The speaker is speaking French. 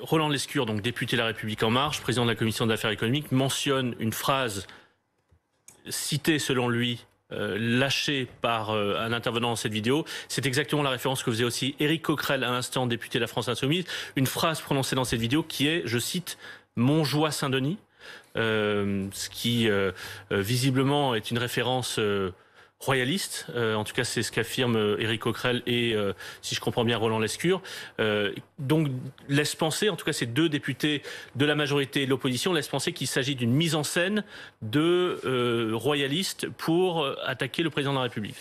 Roland Lescure, donc député de La République En Marche, président de la commission d'affaires économiques, mentionne une phrase citée selon lui, euh, lâchée par euh, un intervenant dans cette vidéo. C'est exactement la référence que faisait aussi Éric Coquerel à l'instant, député de la France Insoumise. Une phrase prononcée dans cette vidéo qui est, je cite, Montjoie Saint-Denis, euh, ce qui visiblement est une référence royaliste. Euh, en tout cas, c'est ce qu'affirme euh, Éric Coquerel et, euh, si je comprends bien, Roland Lescure. donc, laisse penser, en tout cas, ces deux députés de la majorité et de l'opposition laissent penser qu'il s'agit d'une mise en scène de royalistes pour attaquer le président de la République.